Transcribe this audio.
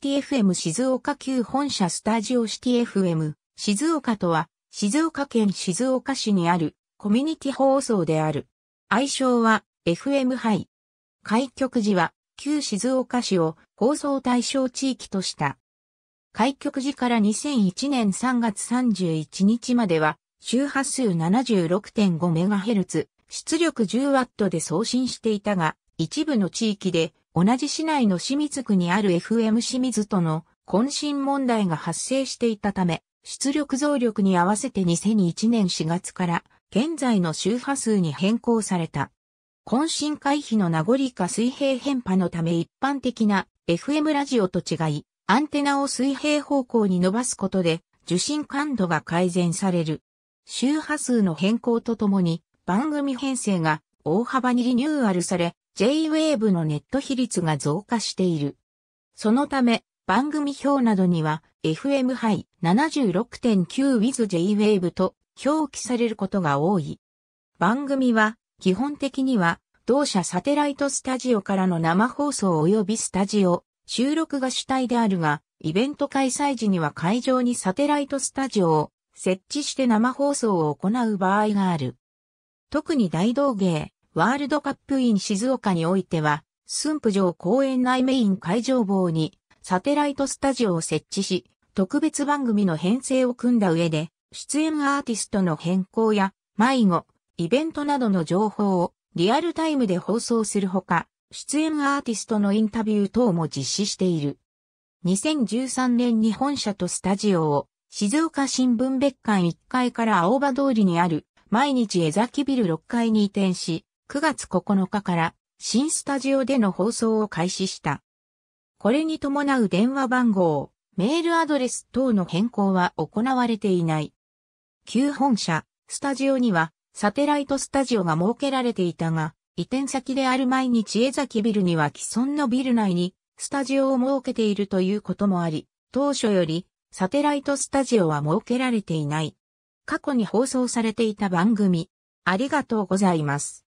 シティ FM 静岡旧本社スタジオシティ FM 静岡とは静岡県静岡市にあるコミュニティ放送である。愛称は FM イ。開局時は旧静岡市を放送対象地域とした。開局時から2001年3月31日までは周波数 76.5MHz 出力 10W で送信していたが一部の地域で同じ市内の清水区にある FM 清水との渾身問題が発生していたため、出力増力に合わせて2001年4月から現在の周波数に変更された。渾身回避の名残か水平変波のため一般的な FM ラジオと違い、アンテナを水平方向に伸ばすことで受信感度が改善される。周波数の変更とともに番組編成が大幅にリニューアルされ、J-Wave のネット比率が増加している。そのため、番組表などには FM 杯 76.9with J-Wave と表記されることが多い。番組は基本的には同社サテライトスタジオからの生放送及びスタジオ、収録が主体であるが、イベント開催時には会場にサテライトスタジオを設置して生放送を行う場合がある。特に大道芸、ワールドカップイン静岡においては、駿府城公園内メイン会場棒にサテライトスタジオを設置し、特別番組の編成を組んだ上で、出演アーティストの変更や迷子、イベントなどの情報をリアルタイムで放送するほか、出演アーティストのインタビュー等も実施している。2013年に本社とスタジオを静岡新聞別館1階から青葉通りにある毎日江崎ビル6階に移転し、9月9日から新スタジオでの放送を開始した。これに伴う電話番号、メールアドレス等の変更は行われていない。旧本社、スタジオにはサテライトスタジオが設けられていたが、移転先である毎日江崎ビルには既存のビル内にスタジオを設けているということもあり、当初よりサテライトスタジオは設けられていない。過去に放送されていた番組、ありがとうございます。